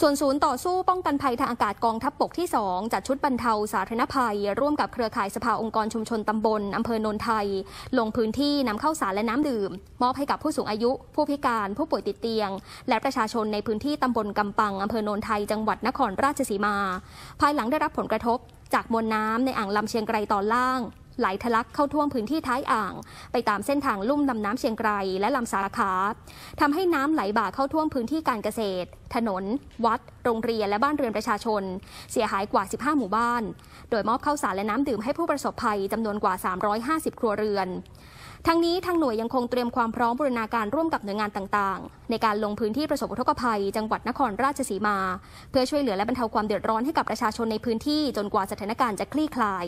ส่วนศูนย์ต่อสู้ป้องกันภัยทางอากาศกองทัพบบกที่ 2 จัดชุดบรรเทาสาธารณภัย ร่วมกับเครือข่ายสภาองค์กรชุมชนตำบลอำเภอโนนไทย ลงพื้นที่นำเข้าสารและน้ำดื่ม มอบให้กับผู้สูงอายุ ผู้พิการผู้ป่วยติดเตียง และประชาชนในพื้นที่ตำบลกำปัง อำเภอโนนไทยจังหวัดนครราชสีมา ภายหลังได้รับผลกระทบจากมวลน้ำในอ่างลำเชียงไกรตอนล่างไหลทะลักเข้าท่วมพื้นที่ท้ายอ่าง ไปตามเส้นทางลุ่มลำน้ำเชียงไกรและลำสาขาทำให้น้ำไหลบ่าเข้าท่วมพื้นที่การเกษตร ถนน วัดโรงเรียนและบ้านเรือนประชาชน เสียหายกว่า 15 หมู่บ้าน โดยมอบข้าวสารและน้ำดื่มให้ผู้ประสบภัยจำนวนกว่า 350 ครัวเรือน ทั้งนี้ ทางหน่วยยังคงเตรียมความพร้อมบูรณาการร่วมกับหน่วยงานต่าง ๆ ในการลงพื้นที่ประสบอุทกภัยจังหวัดนครราชสีมา เพื่อช่วยเหลือและบรรเทาความเดือดร้อนให้กับประชาชนในพื้นที่จนกว่าสถานการณ์จะคลี่คลาย